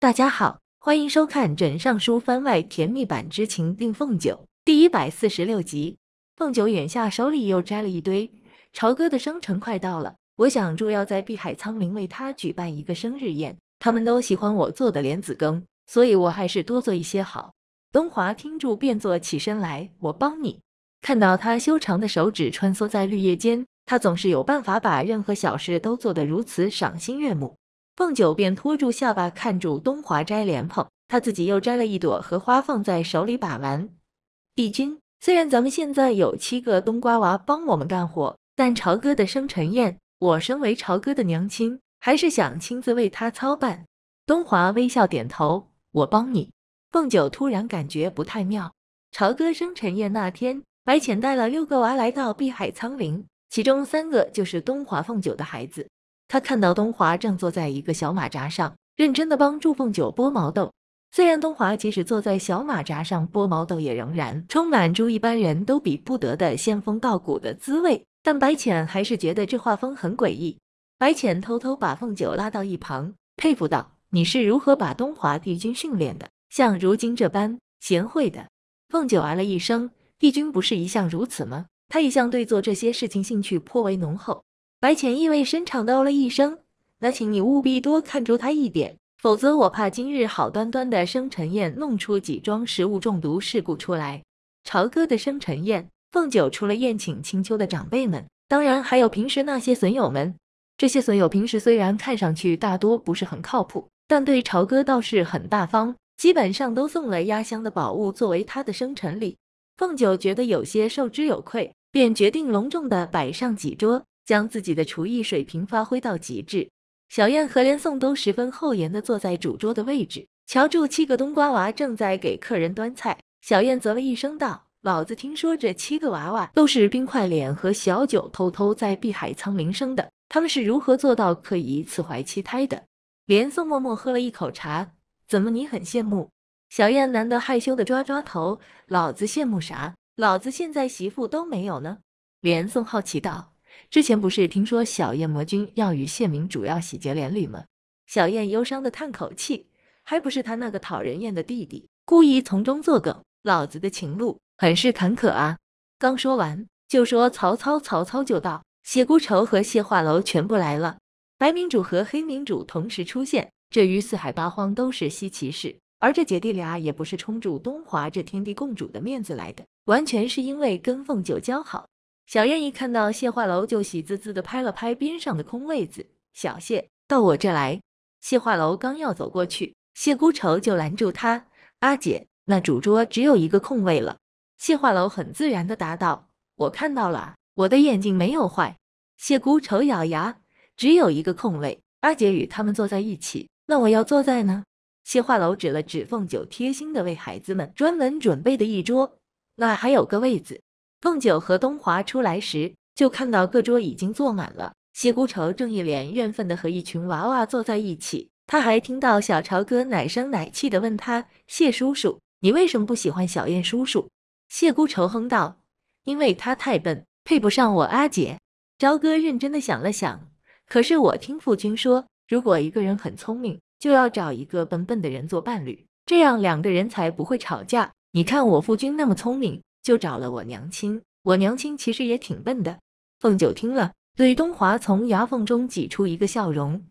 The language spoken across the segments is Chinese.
大家好，欢迎收看《枕上书》番外甜蜜版之《情定凤九》第一百四十六集。凤九眼下手里又摘了一堆。朝歌的生辰快到了，我想住要在碧海苍林为他举办一个生日宴。他们都喜欢我做的莲子羹，所以我还是多做一些好。东华听住便坐起身来，我帮你。看到他修长的手指穿梭在绿叶间，他总是有办法把任何小事都做得如此赏心悦目。凤九便托住下巴，看住东华摘莲蓬，他自己又摘了一朵荷花放在手里把玩。帝君，虽然咱们现在有七个冬瓜娃帮我们干活，但朝哥的生辰宴，我身为朝哥的娘亲，还是想亲自为他操办。东华微笑点头，我帮你。凤九突然感觉不太妙。朝哥生辰宴那天，白浅带了六个娃来到碧海苍灵，其中三个就是东华、凤九的孩子。他看到东华正坐在一个小马扎上，认真的帮祝凤九剥毛豆。虽然东华即使坐在小马扎上剥毛豆，也仍然充满猪一般人都比不得的仙风道骨的滋味，但白浅还是觉得这画风很诡异。白浅偷偷把凤九拉到一旁，佩服道：“你是如何把东华帝君训练的，像如今这般贤惠的？”凤九啊了一声：“帝君不是一向如此吗？他一向对做这些事情兴趣颇为浓厚。”白浅意味深长地哦了一声，那请你务必多看住他一点，否则我怕今日好端端的生辰宴弄出几桩食物中毒事故出来。朝歌的生辰宴，凤九除了宴请青丘的长辈们，当然还有平时那些损友们。这些损友平时虽然看上去大多不是很靠谱，但对朝歌倒是很大方，基本上都送了压箱的宝物作为他的生辰礼。凤九觉得有些受之有愧，便决定隆重的摆上几桌。将自己的厨艺水平发挥到极致，小燕和连宋都十分厚颜地坐在主桌的位置。瞧住七个冬瓜娃正在给客人端菜。小燕啧了一声道：“老子听说这七个娃娃都是冰块脸和小九偷偷在碧海苍溟生的，他们是如何做到可以一次怀七胎的？”连宋默默喝了一口茶，怎么你很羡慕？小燕难得害羞地抓抓头：“老子羡慕啥？老子现在媳妇都没有呢。”连宋好奇道。之前不是听说小燕魔君要与谢明主要喜结连理吗？小燕忧伤的叹口气，还不是他那个讨人厌的弟弟故意从中作梗，老子的情路很是坎坷啊！刚说完，就说曹操，曹操就到，谢孤愁和谢画楼全部来了，白明主和黑明主同时出现，这于四海八荒都是稀奇事。而这姐弟俩也不是冲着东华这天地共主的面子来的，完全是因为跟凤九交好。小燕一看到谢化楼，就喜滋滋的拍了拍边上的空位子。小谢，到我这来。谢化楼刚要走过去，谢孤愁就拦住他：“阿姐，那主桌只有一个空位了。”谢化楼很自然的答道：“我看到了，我的眼睛没有坏。”谢孤愁咬牙：“只有一个空位，阿姐与他们坐在一起，那我要坐在呢？”谢化楼指了指凤九贴心的为孩子们专门准备的一桌，那还有个位子。凤九和东华出来时，就看到各桌已经坐满了。谢孤愁正一脸怨愤的和一群娃娃坐在一起。他还听到小朝哥奶声奶气的问他：“谢叔叔，你为什么不喜欢小燕叔叔？”谢孤愁哼道：“因为他太笨，配不上我阿姐。”朝哥认真的想了想，可是我听父君说，如果一个人很聪明，就要找一个笨笨的人做伴侣，这样两个人才不会吵架。你看我父君那么聪明。就找了我娘亲，我娘亲其实也挺笨的。凤九听了，对东华从牙缝中挤出一个笑容。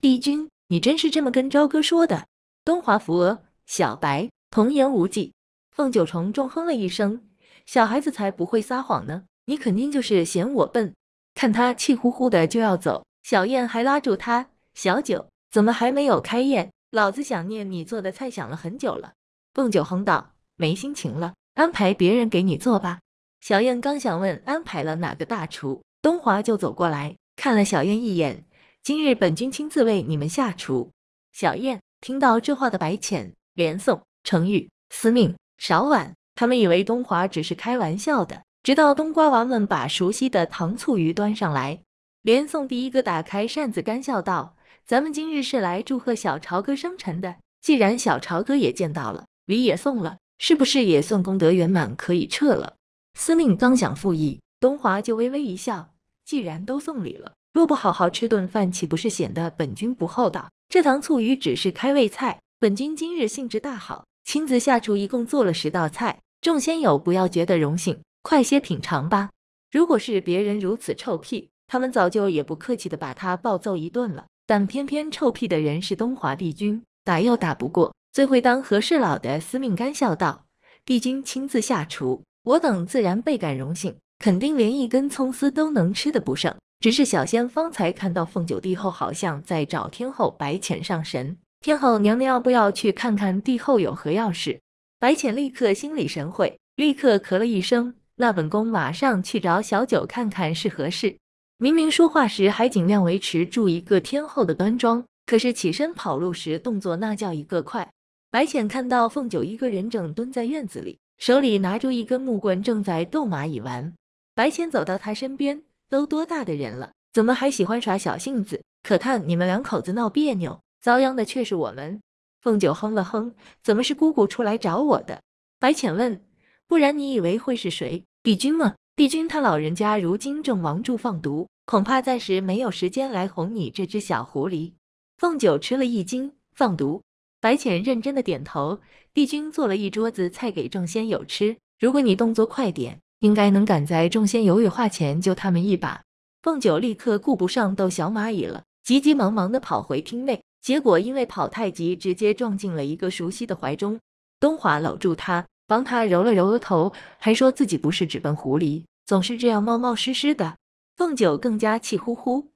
帝君，你真是这么跟朝哥说的？东华扶额，小白童言无忌。凤九重重哼了一声，小孩子才不会撒谎呢，你肯定就是嫌我笨。看他气呼呼的就要走，小燕还拉住他。小九怎么还没有开宴？老子想念你做的菜，想了很久了。凤九哼道，没心情了。安排别人给你做吧。小燕刚想问安排了哪个大厨，东华就走过来看了小燕一眼。今日本君亲自为你们下厨。小燕听到这话的白浅、连宋、程昱、司命、少婉，他们以为东华只是开玩笑的，直到冬瓜娃们把熟悉的糖醋鱼端上来，连宋第一个打开扇子干笑道：“咱们今日是来祝贺小朝哥生辰的。既然小朝哥也见到了，礼也送了。”是不是也算功德圆满，可以撤了？司命刚想复议，东华就微微一笑。既然都送礼了，若不好好吃顿饭，岂不是显得本君不厚道？这糖醋鱼只是开胃菜，本君今日兴致大好，亲自下厨，一共做了十道菜。众仙友不要觉得荣幸，快些品尝吧。如果是别人如此臭屁，他们早就也不客气的把他暴揍一顿了。但偏偏臭屁的人是东华帝君，打又打不过。最会当和事佬的司命干笑道：“帝君亲自下厨，我等自然倍感荣幸，肯定连一根葱丝都能吃的不剩。只是小仙方才看到凤九帝后好像在找天后白浅上神，天后娘娘要不要去看看帝后有何要事？”白浅立刻心领神会，立刻咳了一声：“那本宫马上去找小九看看是何事。”明明说话时还尽量维持住一个天后的端庄，可是起身跑路时动作那叫一个快。白浅看到凤九一个人正蹲在院子里，手里拿着一根木棍，正在逗蚂蚁玩。白浅走到他身边，都多大的人了，怎么还喜欢耍小性子？可叹你们两口子闹别扭，遭殃的却是我们。凤九哼了哼，怎么是姑姑出来找我的？白浅问，不然你以为会是谁？帝君吗？帝君他老人家如今正忙着放毒，恐怕暂时没有时间来哄你这只小狐狸。凤九吃了一惊，放毒。白浅认真的点头，帝君做了一桌子菜给众仙友吃。如果你动作快点，应该能赶在众仙友羽化前救他们一把。凤九立刻顾不上逗小蚂蚁了，急急忙忙的跑回厅内，结果因为跑太急，直接撞进了一个熟悉的怀中。东华搂住他，帮他揉了揉额头，还说自己不是只笨狐狸，总是这样冒冒失失的。凤九更加气呼呼，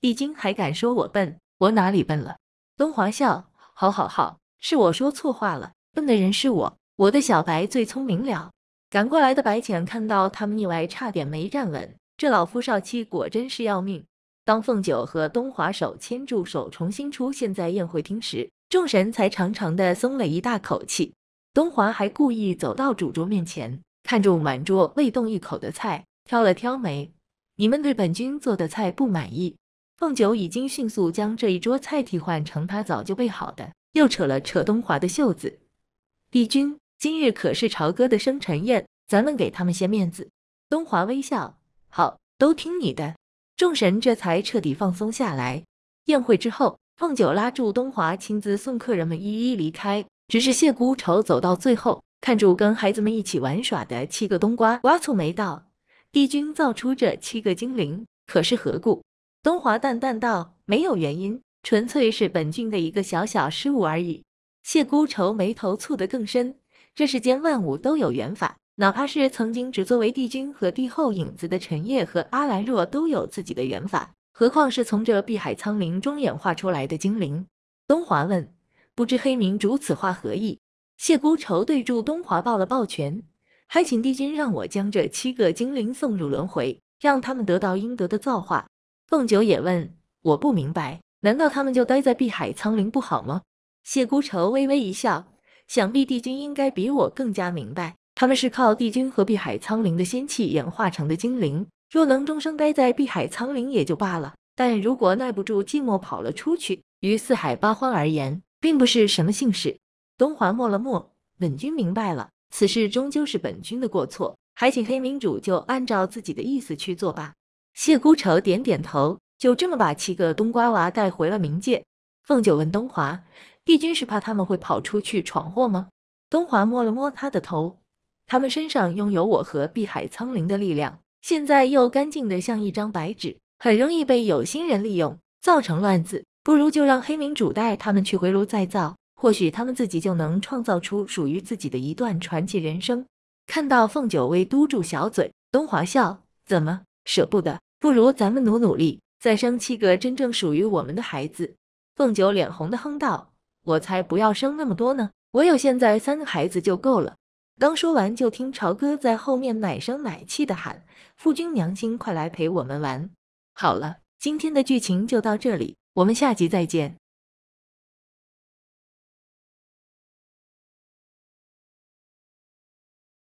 帝君还敢说我笨？我哪里笨了？东华笑。好好好，是我说错话了，笨的人是我，我的小白最聪明了。赶过来的白浅看到他们意外，差点没站稳。这老夫少妻果真是要命。当凤九和东华手牵住手重新出现在宴会厅时，众神才长长的松了一大口气。东华还故意走到主桌面前，看着满桌未动一口的菜，挑了挑眉：“你们对本君做的菜不满意？”凤九已经迅速将这一桌菜替换成他早就备好的，又扯了扯东华的袖子。帝君，今日可是朝歌的生辰宴，咱们给他们些面子。东华微笑，好，都听你的。众神这才彻底放松下来。宴会之后，凤九拉住东华，亲自送客人们一一离开。只是谢孤愁走到最后，看住跟孩子们一起玩耍的七个冬瓜瓜蹙眉道：帝君造出这七个精灵，可是何故？东华淡淡道：“没有原因，纯粹是本郡的一个小小失误而已。”谢孤愁眉头蹙得更深。这世间万物都有缘法，哪怕是曾经只作为帝君和帝后影子的陈烨和阿兰若都有自己的缘法，何况是从这碧海苍灵中演化出来的精灵？东华问：“不知黑明主此话何意？”谢孤愁对住东华抱了抱拳，还请帝君让我将这七个精灵送入轮回，让他们得到应得的造化。凤九也问：“我不明白，难道他们就待在碧海苍灵不好吗？”谢孤愁微微一笑：“想必帝君应该比我更加明白，他们是靠帝君和碧海苍灵的仙气演化成的精灵，若能终生待在碧海苍灵也就罢了，但如果耐不住寂寞跑了出去，于四海八荒而言，并不是什么幸事。”东华默了默：“本君明白了，此事终究是本君的过错，还请黑明主就按照自己的意思去做吧。”谢孤愁点点头，就这么把七个冬瓜娃带回了冥界。凤九问东华：“帝君是怕他们会跑出去闯祸吗？”东华摸了摸他的头：“他们身上拥有我和碧海苍灵的力量，现在又干净的像一张白纸，很容易被有心人利用，造成乱子。不如就让黑冥主带他们去回炉再造，或许他们自己就能创造出属于自己的一段传奇人生。”看到凤九微嘟住小嘴，东华笑：“怎么舍不得？”不如咱们努努力，再生七个真正属于我们的孩子。凤九脸红的哼道：“我才不要生那么多呢，我有现在三个孩子就够了。”刚说完，就听朝哥在后面奶声奶气的喊：“父君娘亲，快来陪我们玩！”好了，今天的剧情就到这里，我们下集再见。